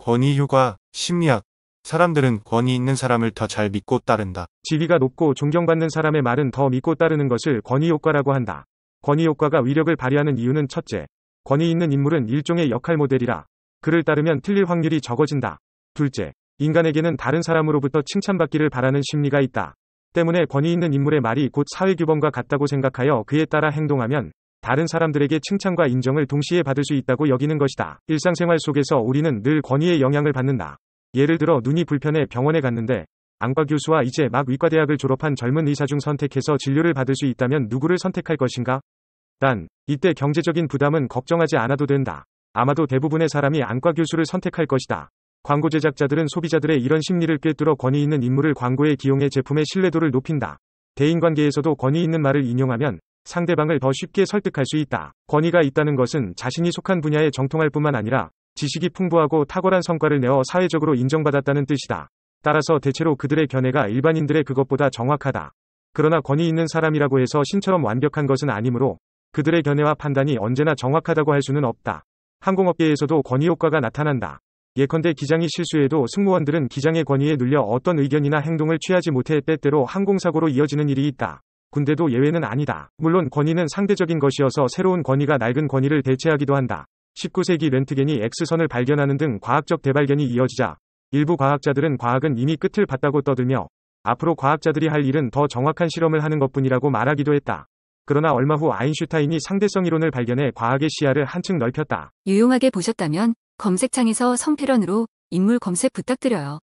권위휴가, 심리학. 사람들은 권위 있는 사람을 더 잘 믿고 따른다. 지위가 높고 존경받는 사람의 말은 더 믿고 따르는 것을 권위효과라고 한다. 권위효과가 위력을 발휘하는 이유는 첫째, 권위 있는 인물은 일종의 역할 모델이라 그를 따르면 틀릴 확률이 적어진다. 둘째, 인간에게는 다른 사람으로부터 칭찬받기를 바라는 심리가 있다. 때문에 권위 있는 인물의 말이 곧 사회규범과 같다고 생각하여 그에 따라 행동하면 다른 사람들에게 칭찬과 인정을 동시에 받을 수 있다고 여기는 것이다. 일상생활 속에서 우리는 늘 권위의 영향을 받는다. 예를 들어 눈이 불편해 병원에 갔는데 안과 교수와 이제 막위과대학을 졸업한 젊은 의사 중 선택해서 진료를 받을 수 있다면 누구를 선택할 것인가? 단, 이때 경제적인 부담은 걱정하지 않아도 된다. 아마도 대부분의 사람이 안과 교수를 선택할 것이다. 광고 제작자들은 소비자들의 이런 심리를 꿰뚫어 권위 있는 인물을 광고에 기용해 제품의 신뢰도를 높인다. 대인관계에서도 권위 있는 말을 인용하면 상대방을 더 쉽게 설득할 수 있다. 권위가 있다는 것은 자신이 속한 분야에 정통할 뿐만 아니라 지식이 풍부하고 탁월한 성과를 내어 사회적으로 인정받았다는 뜻이다. 따라서 대체로 그들의 견해가 일반인들의 그것보다 정확하다. 그러나 권위 있는 사람이라고 해서 신처럼 완벽한 것은 아니므로 그들의 견해와 판단이 언제나 정확하다고 할 수는 없다. 항공업계에서도 권위 효과가 나타난다. 예컨대 기장이 실수해도 승무원들은 기장의 권위에 눌려 어떤 의견이나 행동을 취하지 못해 때때로 항공사고로 이어지는 일이 있다. 군대도 예외는 아니다. 물론 권위는 상대적인 것이어서 새로운 권위가 낡은 권위를 대체하기도 한다. 19세기 렌트겐이 X선을 발견하는 등 과학적 대발견이 이어지자 일부 과학자들은 과학은 이미 끝을 봤다고 떠들며 앞으로 과학자들이 할 일은 더 정확한 실험을 하는 것뿐이라고 말하기도 했다. 그러나 얼마 후 아인슈타인이 상대성 이론을 발견해 과학의 시야를 한층 넓혔다. 유용하게 보셨다면 검색창에서 성패런으로 인물 검색 부탁드려요.